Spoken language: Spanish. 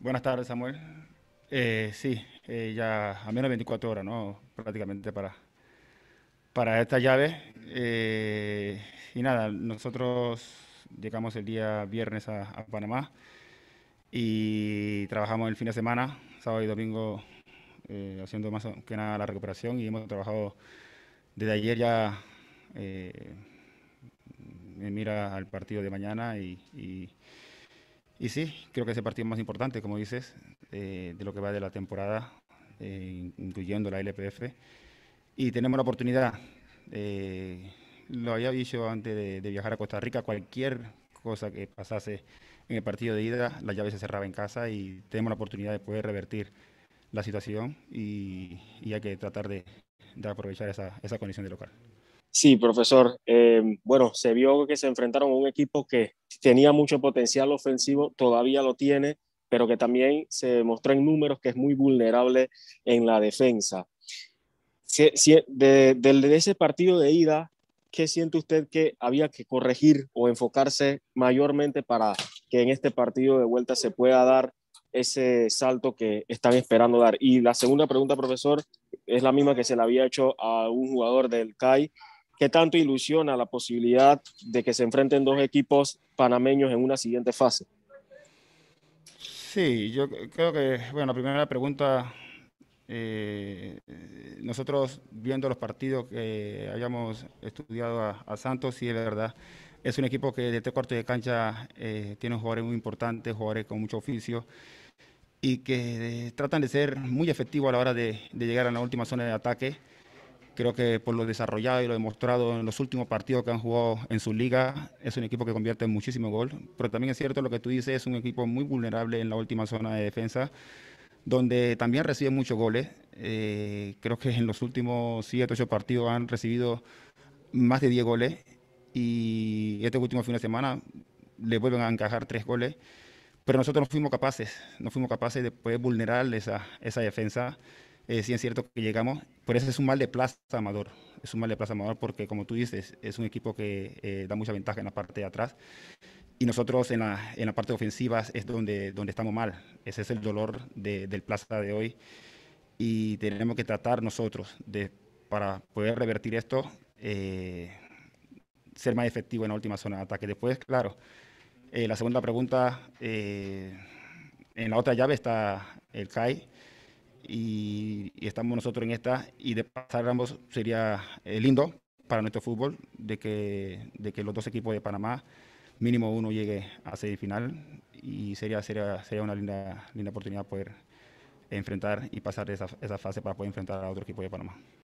Buenas tardes, Samuel. Eh, sí, eh, ya a menos de 24 horas, ¿no? Prácticamente para, para esta llave. Eh, y nada, nosotros llegamos el día viernes a, Panamá y trabajamos el fin de semana, sábado y domingo, haciendo más que nada la recuperación y hemos trabajado desde ayer ya en mira al partido de mañana y y sí, creo que es el partido más importante, como dices, eh, de lo que va de la temporada, eh, incluyendo la LPF. Y tenemos la oportunidad, eh, lo había dicho antes de, viajar a Costa Rica, cualquier cosa que pasase en el partido de ida, la llave se cerraba en casa y tenemos la oportunidad de poder revertir la situación y, hay que tratar de, aprovechar esa condición de local. Sí, profesor. Em, bueno, se vio que se enfrentaron a un equipo que tenía mucho potencial ofensivo, todavía lo tiene, pero que también se mostró en números que es muy vulnerable en la defensa. Si, de, de, ese partido de ida, ¿qué siente usted que había que corregir o enfocarse mayormente para que en este partido de vuelta se pueda dar ese salto que están esperando dar? Y la segunda pregunta, profesor, es la misma que se le había hecho a un jugador del CAI ¿Qué tanto ilusiona la posibilidad de que se enfrenten dos equipos panameños en una siguiente fase? Sí, yo creo que, bueno, la primera pregunta, eh, nosotros viendo los partidos que hayamos estudiado a, Santos, sí es verdad, es un equipo que desde este cuarto de cancha eh, tiene jugadores muy importantes, jugadores con mucho oficio y que eh, tratan de ser muy efectivos a la hora de, llegar a la última zona de ataque. Creo que por lo desarrollado y lo demostrado en los últimos partidos que han jugado en su liga, es un equipo que convierte en muchísimo gol. Pero también es cierto lo que tú dices, es un equipo muy vulnerable en la última zona de defensa, donde también recibe muchos goles. Eh, creo que en los últimos 7, 8 partidos han recibido más de 10 goles y este último fin de semana le vuelven a encajar 3 goles. Pero nosotros no fuimos capaces, no fuimos capaces de poder vulnerar esa, esa defensa. Eh, sí es cierto que llegamos, por eso es un mal de plaza, Amador. Es un mal de plaza, Amador, porque como tú dices, es un equipo que eh, da mucha ventaja en la parte de atrás. Y nosotros en la, en la parte ofensiva es donde, donde estamos mal. Ese es el dolor del plaza de hoy. Y tenemos que tratar nosotros de, para poder revertir esto, eh, ser más efectivo en la última zona de ataque. Después, claro, la segunda pregunta, en la otra llave está el CAI y, estamos nosotros en esta y de pasar ambos sería eh, lindo para nuestro fútbol de que, de que los dos equipos de Panamá mínimo uno llegue a semifinal y sería, sería, una linda, oportunidad poder enfrentar y pasar esa, esa fase para poder enfrentar a otro equipo de Panamá.